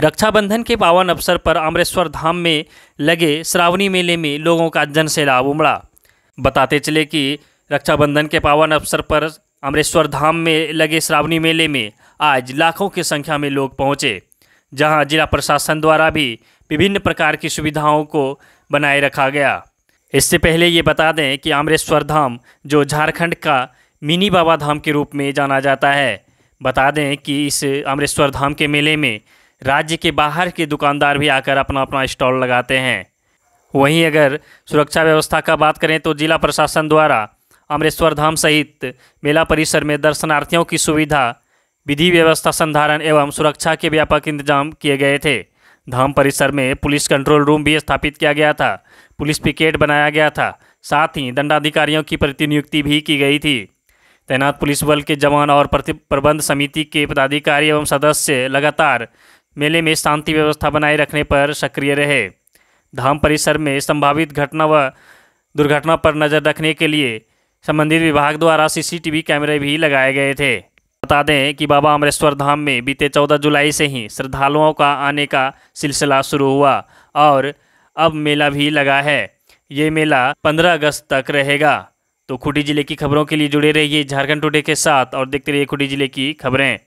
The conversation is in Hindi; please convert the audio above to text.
रक्षाबंधन के पावन अवसर पर अमृतसर धाम में लगे श्रावणी मेले में लोगों का जनसैलाब उमड़ा बताते चले कि रक्षाबंधन के पावन अवसर पर अमृतसर धाम में लगे श्रावणी मेले में आज लाखों की संख्या में लोग पहुंचे जहां जिला प्रशासन द्वारा भी विभिन्न प्रकार की सुविधाओं को बनाए रखा गया इससे पहले ये बता दें कि अमृतसर धाम जो झारखंड का मिनी बाबा धाम के रूप में जाना जाता है बता दें कि इस अमृतसर धाम के मेले में राज्य के बाहर के दुकानदार भी आकर अपना अपना स्टॉल लगाते हैं वहीं अगर सुरक्षा व्यवस्था का बात करें तो जिला प्रशासन द्वारा अमरेश्वर धाम सहित मेला परिसर में दर्शनार्थियों की सुविधा विधि व्यवस्था संधारण एवं सुरक्षा के व्यापक इंतजाम किए गए थे धाम परिसर में पुलिस कंट्रोल रूम भी स्थापित किया गया था पुलिस पिकेट बनाया गया था साथ ही दंडाधिकारियों की प्रतिनियुक्ति भी की गई थी तैनात पुलिस बल के जवान और प्रबंध समिति के पदाधिकारी एवं सदस्य लगातार मेले में शांति व्यवस्था बनाए रखने पर सक्रिय रहे धाम परिसर में संभावित घटना व दुर्घटना पर नज़र रखने के लिए संबंधित विभाग द्वारा सीसीटीवी कैमरे भी लगाए गए थे बता दें कि बाबा अमरेश्वर धाम में बीते 14 जुलाई से ही श्रद्धालुओं का आने का सिलसिला शुरू हुआ और अब मेला भी लगा है ये मेला 15 अगस्त तक रहेगा तो खुटी जिले की खबरों के लिए जुड़े रहिए झारखंड टुडे के साथ और देखते रहिए खुटी जिले की खबरें